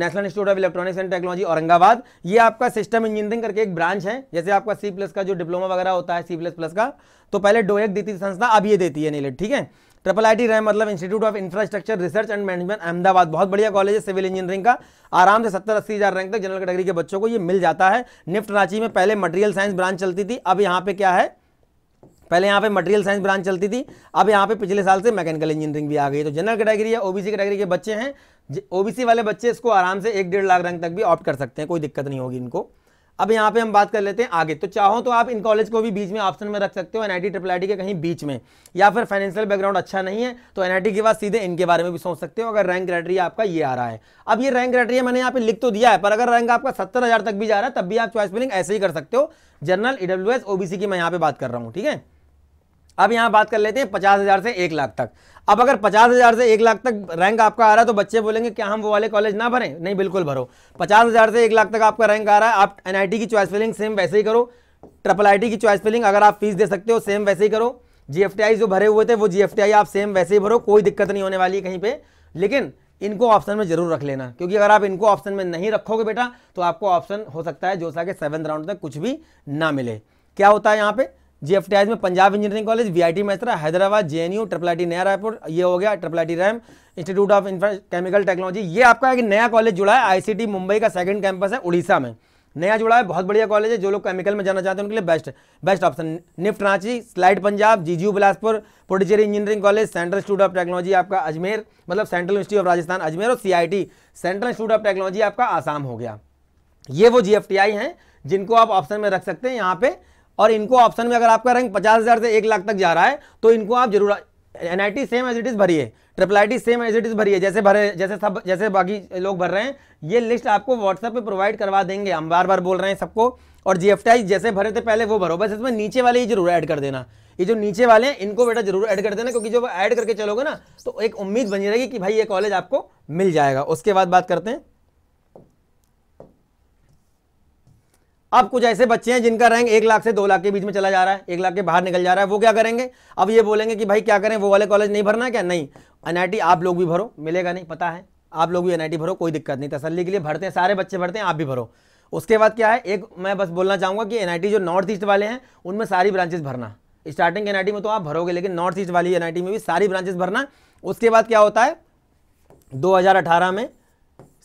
national institute of electronics and technology Aurangabad ये आपका सिस्टम इंजीनियरिंग करके एक ब्रांच है जैसे आपका सी प्लस का जो डिप्लोमा वगैरह होता है सी प्लस प्लस का तो पहले डोएक देती थी संस्था अब ये देती है नीलेट ठीक है ट्रिपल आई टी रैम मतलब institute of infrastructure research and management Ahmedabad बहुत बढ़िया कॉलेज है सिविल इंजीनियरिंग का आराम से सत्तर अस्सी हज़ार रैंक तक जनरल कैटेगरी के बच्चों को ये मिल जाता है निफ्ट रांची में पहले मटेरियल साइंस ब्रांच चलती थी अब यहाँ पे क्या है पहले यहाँ पे मटेरियल साइंस ब्रांच चलती थी अब यहाँ पे पिछले साल से मैकेनिकल इंजीनियरिंग भी आ गई तो जनरल कैटेगरी या ओबीसी कैटेगरी के बच्चे हैं ओबीसी वाले बच्चे इसको आराम से एक डेढ़ लाख रैंक तक भी ऑप्ट कर सकते हैं कोई दिक्कत नहीं होगी इनको अब यहाँ पे हम बात कर लेते हैं आगे तो चाहो तो आप इन कॉलेज को भी बीच में ऑप्शन में रख सकते हो एनआईटी ट्रिपल आई के कहीं बीच में या फिर फाइनेंशियल बैकग्राउंड अच्छा नहीं है तो एनआईटी के बाद सीधे इनके बारे में भी सोच सकते हो अगर रैंक क्राइटेरिया आपका ये आ रहा है अब ये रैंक क्राइटेरिया मैंने यहाँ पे लिख तो दिया है पर अगर रैंक आपका सत्तर तक भी जा रहा है तब भी आप चॉइस फिलिंग ऐसे ही कर सकते हो जनरल ईडब्ल्यू एस ओबीसी की मैं यहाँ पे बात कर रहा हूँ ठीक है अब यहां बात कर लेते हैं पचास हज़ार से एक लाख तक अब अगर पचास हज़ार से एक लाख तक रैंक आपका आ रहा है तो बच्चे बोलेंगे क्या हम वो वाले कॉलेज ना भरें नहीं बिल्कुल भरो पचास हज़ार से एक लाख तक आपका रैंक आ रहा है आप एन की चॉइस फिलिंग सेम वैसे ही करो ट्रिपल आई की चॉइस फिलिंग अगर आप फीस दे सकते हो सेम वैसे ही करो जीएफटीआई जो भरे हुए थे वो जीएफटीआई आप सेम वैसे ही भरो कोई दिक्कत नहीं होने वाली कहीं पर लेकिन इनको ऑप्शन में जरूर रख लेना क्योंकि अगर आप इनको ऑप्शन में नहीं रखोगे बेटा तो आपको ऑप्शन हो सकता है सा के सेवन राउंड तक कुछ भी ना मिले क्या होता है यहाँ पर जीएफटीआईज में Punjab engineering college VIT Mesra Hyderabad JNU triple I Naya Raipur ये हो गया triple I RAM institute of chemical technology ये आपका एक नया कॉलेज जुड़ा है आईसीटी मुंबई का सेकंड कैंपस है उड़ीसा में नया जुड़ा है बहुत बढ़िया कॉलेज है जो लोग केमिकल में जाना चाहते हैं उनके लिए best best option NIFT Ranchi slide Punjab जी Bilaspur Puducherry engineering college central institute of technology आपका अजमेर मतलब central institute of Rajasthan Ajmer और C central institute of technology आपका आसाम हो गया ये वो जी हैं जिनको आप ऑप्शन में रख सकते हैं यहाँ पे और इनको ऑप्शन में अगर आपका रैंक पचास हज़ार से एक लाख तक जा रहा है तो इनको आप जरूर N same as it is भरिए triple I T same as it is भरिए जैसे भरे जैसे सब जैसे बाकी लोग भर रहे हैं ये लिस्ट आपको व्हाट्सएप पे प्रोवाइड करवा देंगे हम बार बार बोल रहे हैं सबको और जी जैसे भरे थे पहले वो भरो बस इसमें नीचे वाले ही जरूर ऐड कर देना ये जो नीचे वाले हैं इनको बेटा जरूर ऐड कर देना क्योंकि जब ऐड करके चलोगे ना तो एक उम्मीद बनी रहेगी कि भाई ये कॉलेज आपको मिल जाएगा उसके बाद बात करते हैं अब कुछ ऐसे बच्चे हैं जिनका रैंक एक लाख से दो लाख के बीच में चला जा रहा है एक लाख के बाहर निकल जा रहा है वो क्या करेंगे अब ये बोलेंगे कि भाई क्या करें वो वाले कॉलेज नहीं भरना क्या नहीं एन आप लोग भी भरो मिलेगा नहीं पता है आप लोग भी एन भरो कोई दिक्कत नहीं तसली के लिए भरते हैं सारे बच्चे भरते हैं आप भी भरो उसके बाद क्या है एक मैं बस बोलना चाहूंगा कि एन जो नॉर्थ ईस्ट वाले हैं उनमें सारी ब्रांचेस भरना स्टार्टिंग एन में तो आप भरोगे लेकिन नॉर्थ ईस्ट वाली एन में भी सारी ब्रांचेस भरना उसके बाद क्या होता है दो में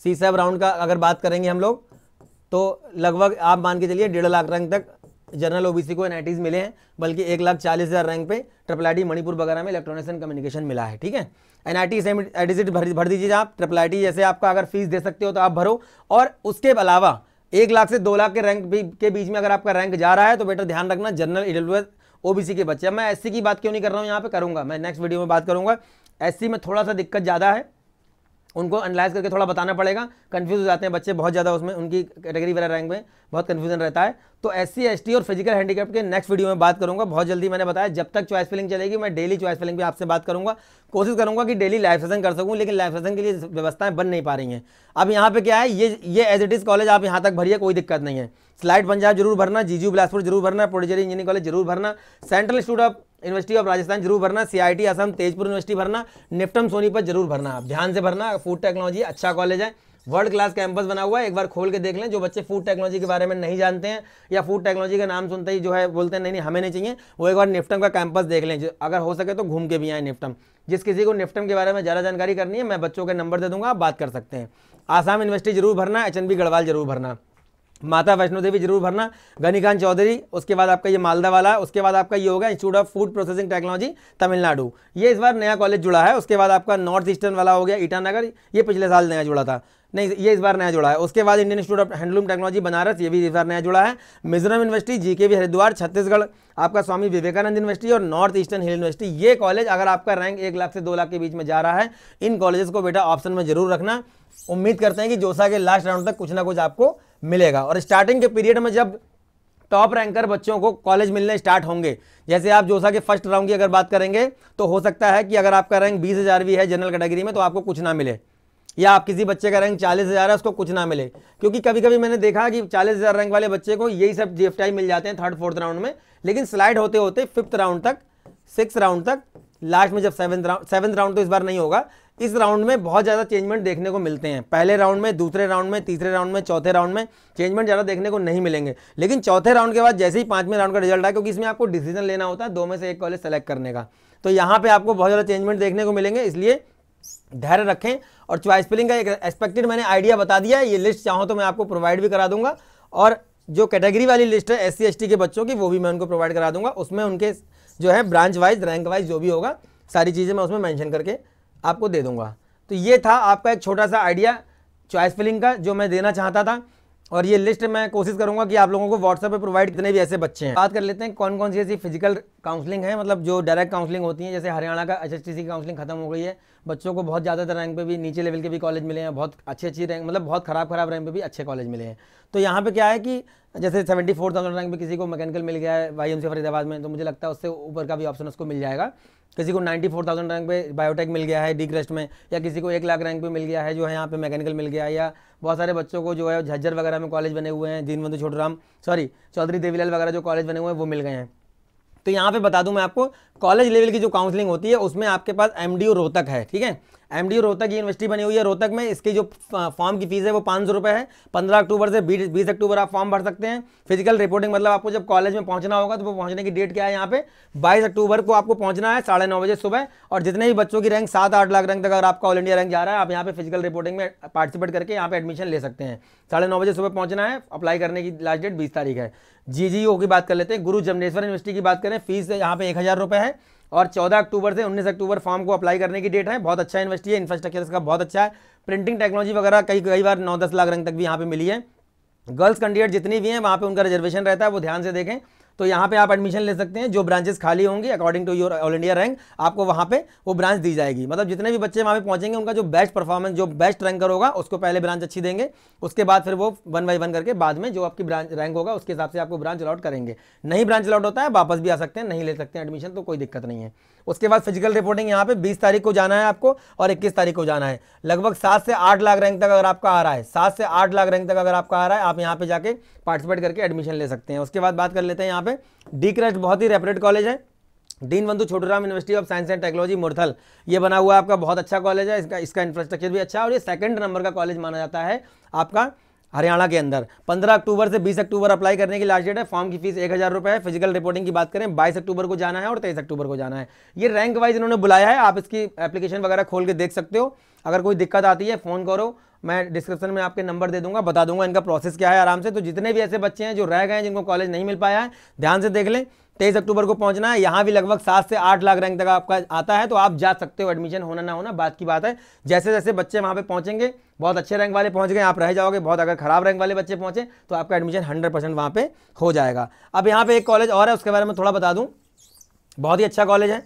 सी राउंड का अगर बात करेंगे हम लोग तो लगभग आप मान के चलिए डेढ़ लाख रैंक तक जनरल ओबीसी को एन मिले हैं बल्कि एक लाख चालीस हज़ार रैंक पे ट्रिपल आई मणिपुर वगैरह में इलेक्ट्रॉनिक्स एंड कम्युनिकेशन मिला है ठीक है एन आई टी एडिजिट भर भर दीजिए आप ट्रिपल आई जैसे आपका अगर फीस दे सकते हो तो आप भरो और उसके अलावा एक लाख से दो लाख के रैंक भी के बीच में अगर आपका रैंक जा रहा है तो बेटर ध्यान रखना जनरल ईडब्ल्यू ओबीसी के बच्चे मैं एससी की बात क्यों नहीं कर रहा हूँ यहाँ पे करूँगा मैं नेक्स्ट वीडियो में बात करूँगा एससी में थोड़ा सा दिक्कत ज़्यादा है उनको एनालाइज करके थोड़ा बताना पड़ेगा कन्फ्यूज हो जाते हैं बच्चे बहुत ज़्यादा उसमें उनकी कैटेगरी वाला रैंक में बहुत कन्फ्यूजन रहता है तो एस सी और फिजिकल हैंडीकैप के नेक्स्ट वीडियो में बात करूंगा बहुत जल्दी मैंने बताया जब तक चॉइस फिलिंग चलेगी मैं डेली चॉइस फिलिंग भी आपसे बात करूंगा कोशिश करूंगा कि डेली लाइव सेशन कर सकूं लेकिन लाइव सेशन के लिए व्यवस्थाएं बन नहीं पा रही हैं अब यहाँ पे क्या है ये ये एज इट इज़ कॉलेज आप यहाँ तक भरिए कोई दिक्कत नहीं है स्लाइड पंजाब जरूर भरना जीजू बिलासपुर जरूर भरना पुडुचेरी इंजीनियरिंग कॉलेज जरूर भरना central student of university of Rajasthan जरूर भरना सीआईटी असम तेजपुर यूनिवर्सिटी भरना निफ्टम पर जरूर भरना आप ध्यान से भरना फूड टेक्नोलॉजी अच्छा कॉलेज है वर्ल्ड क्लास कैंपस बना हुआ है एक बार खोल के देख लें जो बच्चे फूड टेक्नोलॉजी के बारे में नहीं जानते हैं या फूड टेक्नोलॉजी का नाम सुनते ही जो है बोलते हैं नहीं नहीं हमें नहीं चाहिए वो एक बार निफ्टम का कैंपस देख लें अगर हो सके तो घूम के भी आए निफ्टम जिस किसी को निफ्टम के बारे में ज़्यादा जानकारी करनी है मैं बच्चों के नंबर दे दूंगा आप बात कर सकते हैं आसाम यूनिवर्सिटी जरूर भरना एच गढ़वाल जरूर भरना माता वैष्णो देवी जरूर भरना गनीकांत चौधरी उसके बाद आपका ये मालदा वाला उसके बाद आपका ये होगा institute of food processing technology Tamil Nadu ये इस बार नया कॉलेज जुड़ा है उसके बाद आपका नॉर्थ ईस्टर्न वाला हो गया ईटानगर ये पिछले साल नया जुड़ा था नहीं ये इस बार नया जुड़ा है उसके बाद Indian institute of handloom technology Banaras ये भी इस बार नया जुड़ा है मिजोरम यूनिवर्सिटी जी के वी हरिद्वार छत्तीसगढ़ आपका स्वामी विवेकानंद यूनिवर्सिटी और नॉर्थ ईस्टर्न हिल यूनिवर्सिटी ये कॉलेज अगर आपका रैंक एक लाख से दो लाख के बीच में जा रहा है इन कॉलेजेस को बेटा ऑप्शन में जरूर रखना उम्मीद करते हैं कि जोसा के लास्ट राउंड तक कुछ ना कुछ आपको मिलेगा और स्टार्टिंग के पीरियड में जब टॉप रैंकर बच्चों को कॉलेज मिलने स्टार्ट होंगे जैसे आप जोसा के फर्स्ट राउंड की अगर बात करेंगे तो हो सकता है कि अगर आपका रैंक बीस हज़ार भी है जनरल कैटेगरी में तो आपको कुछ ना मिले या आप किसी बच्चे का रैंक चालीस हज़ार है उसको कुछ ना मिले क्योंकि कभी कभी मैंने देखा कि चालीस हज़ार रैंक वाले बच्चे को यही सब जी मिल जाते हैं थर्ड फोर्थ राउंड में लेकिन स्लाइड होते होते फिफ्थ राउंड तक सिक्स राउंड तक लास्ट में जब सेवन्थ राउंड सेवन्थ राउंड तो इस बार नहीं होगा इस राउंड में बहुत ज़्यादा चेंजमेंट देखने को मिलते हैं पहले राउंड में दूसरे राउंड में तीसरे राउंड में चौथे राउंड में चेंजमेंट ज़्यादा देखने को नहीं मिलेंगे लेकिन चौथे राउंड के बाद जैसे ही पाँचवें राउंड का रिजल्ट आया क्योंकि इसमें आपको डिसीजन लेना होता है दो में से एक कॉलेज सेलेक्ट करने का तो यहाँ पर आपको बहुत ज़्यादा चेंजमेंट देखने को मिलेंगे इसलिए धैर्य रखें और चॉइस फिलिंग का एक एक्सपेक्टेड मैंने आइडिया बता दिया है ये लिस्ट चाहो तो मैं आपको प्रोवाइड भी करा दूंगा और जो कैटेगरी वाली लिस्ट है एस सी के बच्चों की वो भी मैं उनको प्रोवाइड करा दूंगा उसमें उनके जो है ब्रांच वाइज रैंक वाइज जो भी होगा सारी चीज़ें मैं उसमें मैंशन करके आपको दे दूंगा तो ये था आपका एक छोटा सा आइडिया चॉइस फिलिंग का जो मैं देना चाहता था और ये लिस्ट मैं कोशिश करूंगा कि आप लोगों को व्हाट्सएप पे प्रोवाइड कितने भी ऐसे बच्चे हैं बात कर लेते हैं कौन कौन सी ऐसी फिजिकल काउंसलिंग है मतलब जो डायरेक्ट काउंसलिंग होती है जैसे हरियाणा का एच एस काउंसलिंग खत्म हो गई है बच्चों को बहुत ज़्यादातर रैंक पे भी नीचे लेवल के भी कॉलेज मिले हैं बहुत अच्छी अच्छी रैंक मतलब बहुत ख़राब ख़राब रैंक पे भी अच्छे कॉलेज मिले हैं तो यहाँ पे क्या है कि जैसे सेवेंटी फोर थाउजेंड रैंक पे किसी को मैकेनिकल मिल गया है वाई एम फरीदाबाद में तो मुझे लगता है उससे ऊपर का भी ऑप्शन उसको मिल जाएगा किसी को नाइन्टी फोर थाउजेंड रैंक पे बायोटेक मिल गया है डी क्रेस्ट में या किसी को एक लाख रैंक पे मिल गया है जो है यहाँ पे मैकेनिकल मिल गया है या बहुत सारे बच्चों को जो है झज्जर वगैरह में कॉलेज बने हुए हैं दीनबंधु छोटूराम सॉरी चौधरी देवीलाल वगैरह जो कॉलेज बने हुए हैं वो मिल गए हैं तो यहाँ पे बता दूं मैं आपको कॉलेज लेवल की जो काउंसलिंग होती है उसमें आपके पास एम रोहतक है ठीक है एम डी रोहतक यूनिवर्सिटी बनी हुई है रोहतक में इसकी जो फॉर्म की फीस है वो पाँच सौ रुपये है पंद्रह अक्टूबर से बीस बीस अक्टूबर आप फॉर्म भर सकते हैं फिजिकल रिपोर्टिंग मतलब आपको जब कॉलेज में पहुंचना होगा तो वो पहुंचने की डेट क्या है यहाँ पे बाईस अक्टूबर को आपको पहुंचना है साढ़े नौ बजे सुबह और जितने भी बच्चों की रैंक सात आठ लाख रैंक तक अगर आपका ऑल इंडिया रैंक जा रहा है आप यहाँ पे फिजिकल रिपोर्टिंग में पार्टिसिपेट करके यहाँ पे एडमिशन ले सकते हैं साढ़े नौ बजे सुबह पहुंचना है अप्लाई करने की लास्ट डेट बीस तारीख है जी की बात कर लेते हैं गुरु जमनेश्वर यूनिवर्सिटी की बात करें फीस यहाँ पे एक हज़ार रुपये है और 14 अक्टूबर से 19 अक्टूबर फॉर्म को अप्लाई करने की डेट है बहुत अच्छा इन्वेस्टी है इंफ्रास्ट्रक्चर इसका बहुत अच्छा है प्रिंटिंग टेक्नोलॉजी वगैरह कई कई बार नौ दस लाख रंग तक भी यहाँ पे मिली है गर्ल्स कैंडिडेट जितनी भी हैं वहाँ पे उनका रिजर्वेशन रहता है वो ध्यान से देखें तो यहाँ पे आप एडमिशन ले सकते हैं जो ब्रांचेस खाली होंगी according to your all India rank आपको वहाँ पे वो ब्रांच दी जाएगी मतलब जितने भी बच्चे वहाँ पे पहुँचेंगे उनका जो बेस्ट परफॉर्मेंस जो बेस्ट रैंकर होगा उसको पहले ब्रांच अच्छी देंगे उसके बाद फिर वो वन बाई वन करके बाद में जो आपकी ब्रांच रैंक होगा उसके हिसाब से आपको ब्रांच अलाउट करेंगे नहीं ब्रांच अलाउट होता है वापस भी आ सकते हैं नहीं ले सकते हैं एडमिशन तो कोई दिक्कत नहीं है उसके बाद फिजिकल रिपोर्टिंग यहाँ पे बीस तारीख को जाना है आपको और इक्कीस तारीख को जाना है लगभग सात से आठ लाख रैंक तक अगर आपका आ रहा है सात से आठ लाख रैंक तक अगर आपका आ रहा है आप यहाँ पे जाके पार्टिसिपेट करके एडमिशन ले सकते हैं उसके बाद बात कर लेते हैं यहाँ पे डी क्रस्ट बहुत ही रेपुटेड कॉलेज है Deenbandhu Chhotu Ram university of science and technology Murthal ये बना हुआ आपका बहुत अच्छा कॉलेज है इसका इसका इंफ्रास्ट्रक्चर भी अच्छा है और ये सेकंड नंबर का कॉलेज माना जाता है आपका हरियाणा के अंदर 15 अक्टूबर से 20 अक्टूबर अप्लाई करने की लास्ट डेट है फॉर्म की फीस एक हज़ार रुपये है फिजिकल रिपोर्टिंग की बात करें 22 अक्टूबर को जाना है और 23 अक्टूबर को जाना है ये रैंक वाइज इन्होंने बुलाया है आप इसकी एप्लीकेशन वगैरह खोल के देख सकते हो अगर कोई दिक्कत आती है फ़ोन करो मैं डिस्क्रिप्शन में आपके नंबर दे दूंगा बता दूंगा इनका प्रोसेस क्या है आराम से तो जितने भी ऐसे बच्चे हैं जो रह गए हैं जिनको कॉलेज नहीं मिल पाया है ध्यान से देख लें तेईस अक्टूबर को पहुंचना है यहाँ भी लगभग सात से आठ लाख रैंक तक आपका आता है तो आप जा सकते हो एडमिशन होना ना होना बात की बात है जैसे जैसे बच्चे वहाँ पे पहुंचेंगे बहुत अच्छे रैंक वाले पहुंच गए आप रह जाओगे बहुत अगर खराब रैंक वाले बच्चे पहुंचे तो आपका एडमिशन हंड्रेड परसेंट वहाँ पे हो जाएगा अब यहाँ पर एक कॉलेज और है उसके बारे में थोड़ा बता दूँ बहुत ही अच्छा कॉलेज है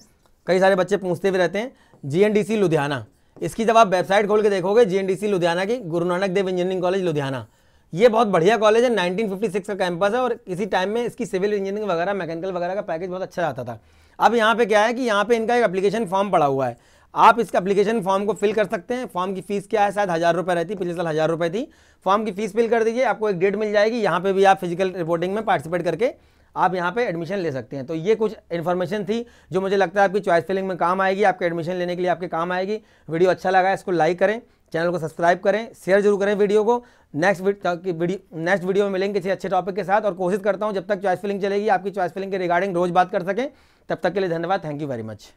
कई सारे बच्चे पूछते भी रहते हैं जी लुधियाना इसकी जब आप वेबसाइट खोल के देखोगे जीएनडीसी लुधियाना की गुरु नानक देव इंजीनियरिंग कॉलेज लुधियाना ये बहुत बढ़िया कॉलेज है 1956 का कैंपस है और किसी टाइम में इसकी सिविल इंजीनियरिंग वगैरह मैकेनिकल वगैरह का पैकेज बहुत अच्छा आता था अब यहाँ पे क्या है कि यहाँ पे इनका एक अपलीकेशन फॉर्म पड़ा हुआ है आप इसका एप्लीकेशन फॉर्म को फिल कर सकते हैं फॉर्म की फीस क्या है शायद हज़ार रुपये रहती पिछले साल हज़ार रुपये थी फॉर्म की फीस फिल कर दीजिए आपको एक डेट मिल जाएगी यहाँ पे भी आप फिजिकल रिपोर्टिंग में पार्टिसिपेट करके आप यहाँ पे एडमिशन ले सकते हैं तो ये कुछ इन्फॉर्मेशन थी जो मुझे लगता है आपकी चॉइस फिलिंग में काम आएगी आपके एडमिशन लेने के लिए आपके काम आएगी वीडियो अच्छा लगा इसको लाइक करें चैनल को सब्सक्राइब करें शेयर जरूर करें वीडियो को नेक्स्ट वीडियो नेक्स्ट वीडियो में मिलेंगे किसी अच्छे टॉपिक के साथ और कोशिश करता हूँ जब तक चॉइस फिलिंग चलेगी आपकी चॉइस फिलिंग के रिगार्डिंग रोज़ बात कर सकें तब तक के लिए धन्यवाद थैंक यू वेरी मच